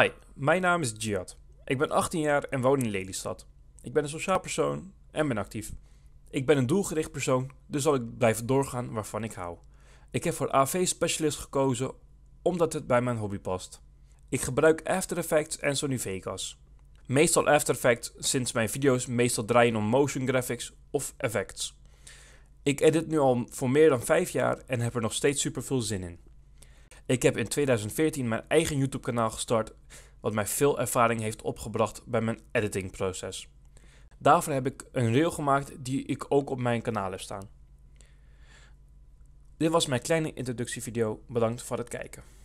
Hi, mijn naam is Jihad. Ik ben 18 jaar en woon in Lelystad. Ik ben een sociaal persoon en ben actief. Ik ben een doelgericht persoon, dus zal ik blijven doorgaan waarvan ik hou. Ik heb voor AV-specialist gekozen omdat het bij mijn hobby past. Ik gebruik After Effects en Sony Vegas. Meestal After Effects, sinds mijn video's meestal draaien om motion graphics of effects. Ik edit nu al voor meer dan 5 jaar en heb er nog steeds super veel zin in. Ik heb in 2014 mijn eigen YouTube-kanaal gestart, wat mij veel ervaring heeft opgebracht bij mijn editingproces. Daarvoor heb ik een reel gemaakt die ik ook op mijn kanaal heb staan. Dit was mijn kleine introductievideo. Bedankt voor het kijken.